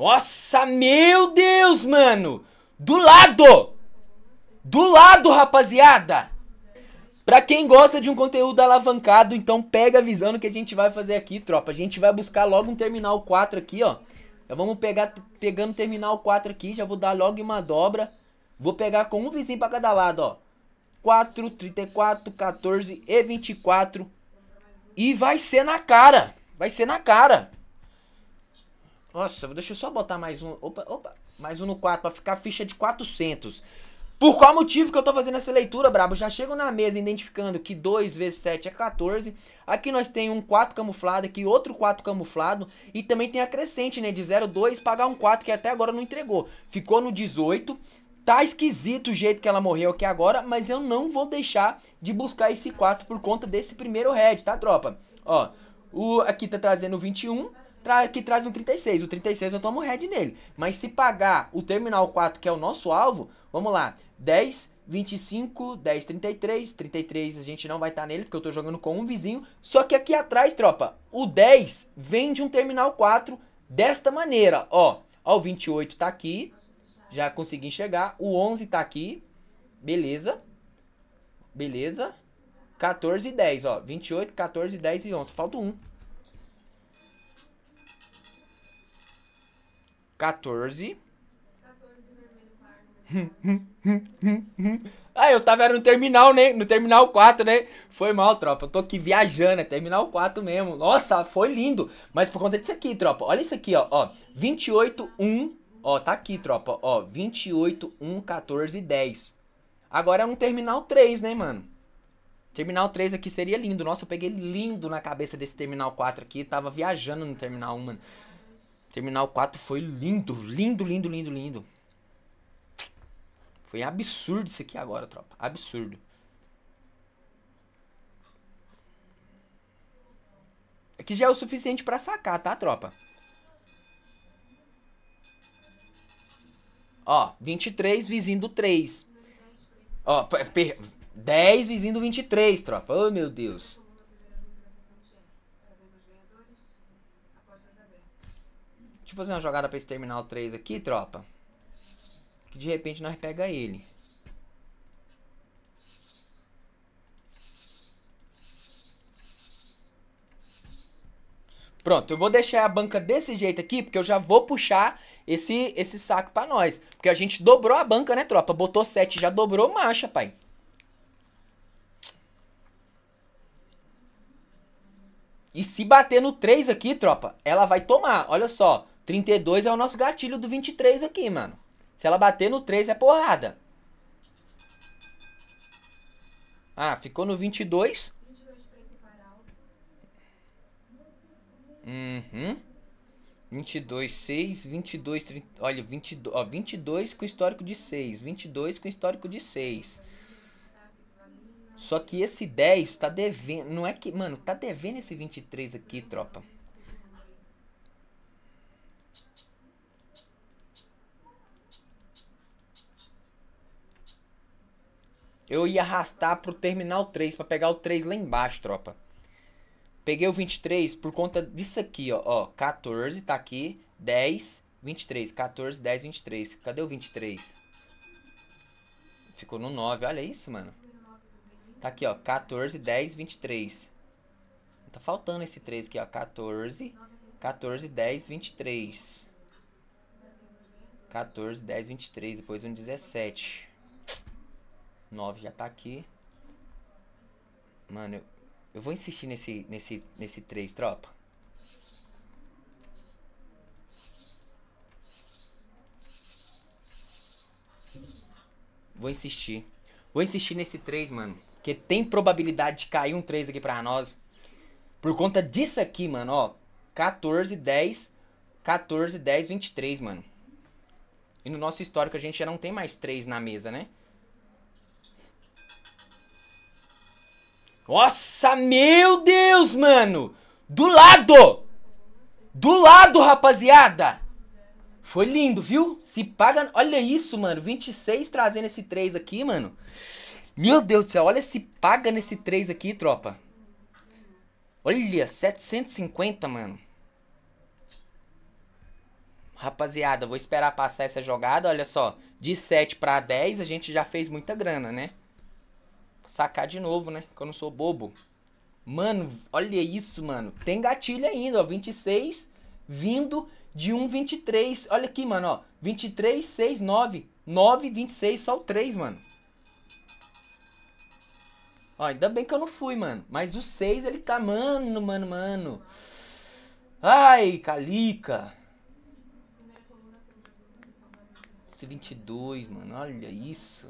Nossa, meu Deus, mano! Do lado! Do lado, rapaziada! Pra quem gosta de um conteúdo alavancado, então pega avisando que a gente vai fazer aqui, tropa. A gente vai buscar logo um Terminal 4 aqui, ó. Já vamos pegar, pegando Terminal 4 aqui, já vou dar logo uma dobra. Vou pegar com um vizinho pra cada lado, ó. 4, 34, 14 e 24. E vai ser na cara. Vai ser na cara. Nossa, deixa eu só botar mais um. Opa, opa. Mais um no 4 pra ficar a ficha de 400. Por qual motivo que eu tô fazendo essa leitura, brabo? Já chego na mesa identificando que 2 vezes 7 é 14. Aqui nós tem um 4 camuflado, aqui outro 4 camuflado. E também tem a crescente, né? De 02 pagar um 4 que até agora não entregou. Ficou no 18. Tá esquisito o jeito que ela morreu aqui agora, mas eu não vou deixar de buscar esse 4 por conta desse primeiro red, tá, tropa? Ó, o, aqui tá trazendo 21 tra que traz um 36. O 36 eu tomo red nele. Mas se pagar o terminal 4, que é o nosso alvo, vamos lá, 10, 25, 10, 33. 33 a gente não vai estar tá nele, porque eu estou jogando com um vizinho. Só que aqui atrás, tropa, o 10 vem de um terminal 4 desta maneira, ó. Ó, o 28 está aqui, já consegui enxergar. O 11 está aqui, beleza. Beleza. 14 e 10, ó. 28, 14, 10 e 11. Falta um. 14. 14 vermelho, ah, eu tava era no terminal, né? No terminal 4, né? Foi mal, tropa. Eu tô aqui viajando, é terminal 4 mesmo. Nossa, foi lindo. Mas por conta disso aqui, tropa. Olha isso aqui, ó. ó 28, 1. Ó, tá aqui, tropa. Ó, 28, 1, 14, 10. Agora é um terminal 3, né, mano? Terminal 3 aqui seria lindo. Nossa, eu peguei lindo na cabeça desse terminal 4 aqui. Tava viajando no terminal 1, mano. Terminal 4 foi lindo, lindo, lindo, lindo, lindo. Foi absurdo isso aqui agora, tropa. Absurdo. Aqui já é o suficiente pra sacar, tá, tropa? Ó, 23, vizinho do 3. Ó, 10, vizinho do 23, tropa. Ô, oh, meu Deus. Deixa eu fazer uma jogada pra esse terminal 3 aqui, tropa. Que de repente nós pega ele. Pronto, eu vou deixar a banca desse jeito aqui, porque eu já vou puxar esse, esse saco pra nós. Porque a gente dobrou a banca, né, tropa? Botou 7, já dobrou marcha, pai. E se bater no 3 aqui, tropa, ela vai tomar. Olha só. 32 é o nosso gatilho do 23 aqui, mano. Se ela bater no 3 é porrada. Ah, ficou no 22. Uhum. 22, 6, 22, 30, olha, 22, ó, 22 com histórico de 6, 22 com histórico de 6. Só que esse 10 tá devendo, não é que, mano, tá devendo esse 23 aqui, tropa. eu ia arrastar pro terminal 3, para pegar o 3 lá embaixo, tropa. Peguei o 23 por conta disso aqui, ó, ó, 14 tá aqui, 10, 23, 14, 10, 23. Cadê o 23? Ficou no 9, olha isso, mano. Tá aqui, ó, 14, 10, 23. Tá faltando esse 3 aqui, ó, 14, 14, 10, 23. 14, 10, 23, depois um 17. 9 já tá aqui. Mano, eu, eu vou insistir nesse, nesse, nesse 3, tropa. Vou insistir. Vou insistir nesse 3, mano. Porque tem probabilidade de cair um 3 aqui pra nós. Por conta disso aqui, mano, ó. 14, 10, 14, 10, 23, mano. E no nosso histórico a gente já não tem mais 3 na mesa, né? Nossa, meu Deus, mano! Do lado! Do lado, rapaziada! Foi lindo, viu? Se paga... Olha isso, mano. 26 trazendo esse 3 aqui, mano. Meu Deus do céu. Olha se paga nesse 3 aqui, tropa. Olha, 750, mano. Rapaziada, vou esperar passar essa jogada. Olha só, de 7 pra 10 a gente já fez muita grana, né? sacar de novo, né? Que eu não sou bobo. Mano, olha isso, mano. Tem gatilho ainda, ó. 26 vindo de 1,23. Olha aqui, mano, ó. 23, 6, 9. 9, 26, só o 3, mano. Ó, ainda bem que eu não fui, mano. Mas o 6, ele tá... Mano, mano, mano. Ai, Calica. Esse 22, mano. Olha isso.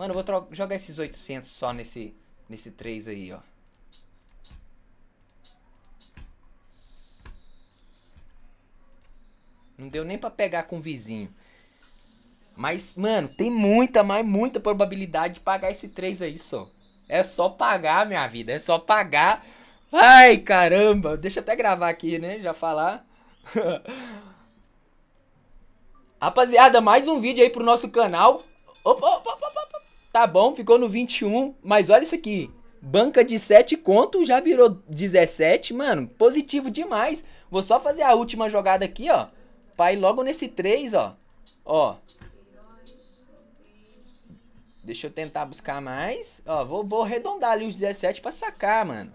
Mano, eu vou jogar esses 800 só nesse, nesse 3 aí, ó. Não deu nem pra pegar com o vizinho. Mas, mano, tem muita, mas muita probabilidade de pagar esse 3 aí só. É só pagar, minha vida. É só pagar. Ai, caramba. Deixa eu até gravar aqui, né? Já falar. Rapaziada, mais um vídeo aí pro nosso canal. Opa, opa, opa, opa. Tá bom, ficou no 21, mas olha isso aqui. Banca de 7 conto já virou 17, mano, positivo demais. Vou só fazer a última jogada aqui, ó. Pai logo nesse 3, ó. Ó. Deixa eu tentar buscar mais. Ó, vou, vou arredondar ali os 17 pra sacar, mano.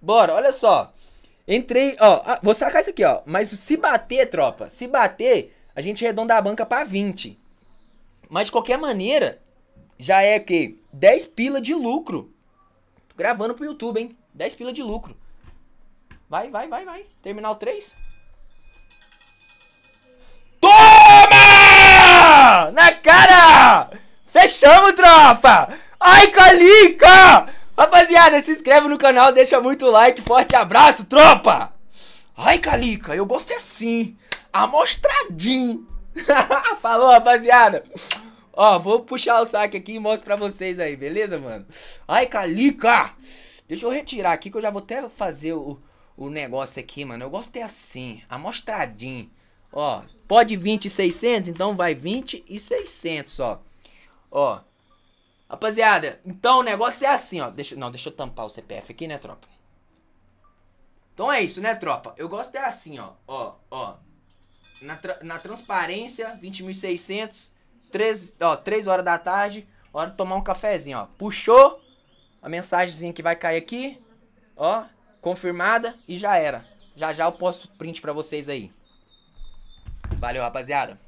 Bora, olha só. Entrei, ó. Ah, vou sacar isso aqui, ó. Mas se bater, tropa, se bater, a gente arredonda a banca para 20. Mas de qualquer maneira, já é o quê? 10 pila de lucro. Tô gravando pro YouTube, hein? 10 pila de lucro. Vai, vai, vai, vai. Terminal 3. Toma! Na cara! Fechamos, tropa! Ai, Calica! Rapaziada, se inscreve no canal, deixa muito like. Forte abraço, tropa! Ai, Calica, eu gosto é assim amostradinho. Falou, rapaziada. Ó, vou puxar o saque aqui e mostro pra vocês aí, beleza, mano? Ai, Calica! Deixa eu retirar aqui que eu já vou até fazer o, o negócio aqui, mano. Eu gosto ter assim, amostradinho. Ó, pode 20 e 600, então vai 20 e 600, ó. Ó. Rapaziada, então o negócio é assim, ó. Deixa, não, deixa eu tampar o CPF aqui, né, tropa? Então é isso, né, tropa? Eu gosto é assim, ó. Ó, ó. Na, tra na transparência, 20.600, 3, ó, 3 horas da tarde, hora de tomar um cafezinho, ó. Puxou a mensagenzinha que vai cair aqui, ó, confirmada e já era. Já já eu posto print para vocês aí. Valeu, rapaziada.